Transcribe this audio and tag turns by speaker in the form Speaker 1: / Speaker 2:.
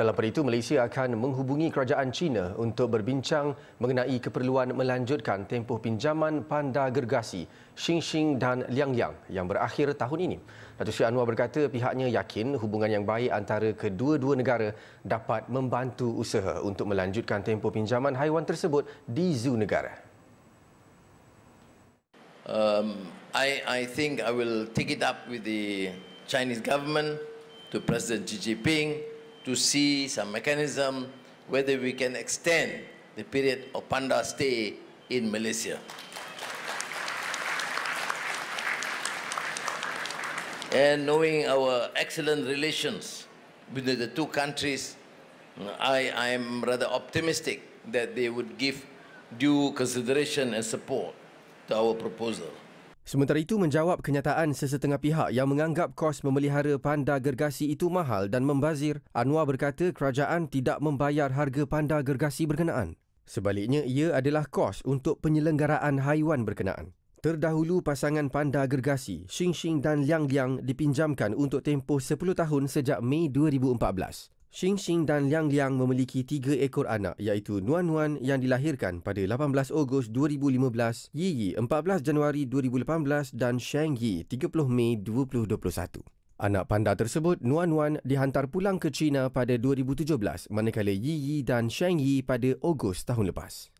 Speaker 1: Dalam pada itu, Malaysia akan menghubungi kerajaan China untuk berbincang mengenai keperluan melanjutkan tempoh pinjaman panda gergasi Xing Xing dan Liang Liang yang berakhir tahun ini. Datuk Sri Anwar berkata pihaknya yakin hubungan yang baik antara kedua-dua negara dapat membantu usaha untuk melanjutkan tempoh pinjaman haiwan tersebut di zoo negara.
Speaker 2: Um, I, I think I will take it up with the Chinese government to President Xi Jinping to see some mechanism whether we can extend the period of panda stay in Malaysia. and knowing our excellent relations between the two countries, I, I am rather optimistic that they would give due consideration and support to our proposal.
Speaker 1: Sementara itu menjawab kenyataan sesetengah pihak yang menganggap kos memelihara panda gergasi itu mahal dan membazir, Anwar berkata kerajaan tidak membayar harga panda gergasi berkenaan. Sebaliknya ia adalah kos untuk penyelenggaraan haiwan berkenaan. Terdahulu pasangan panda gergasi, Xing Xing dan Liang Liang dipinjamkan untuk tempoh 10 tahun sejak Mei 2014. Xing Xing dan Liang Liang memiliki tiga ekor anak iaitu Nuan Nuan yang dilahirkan pada 18 Ogos 2015, Yi Yi 14 Januari 2018 dan Sheng Yi 30 Mei 2021. Anak panda tersebut, Nuan Nuan, dihantar pulang ke China pada 2017 manakala Yi Yi dan Sheng Yi pada Ogos tahun lepas.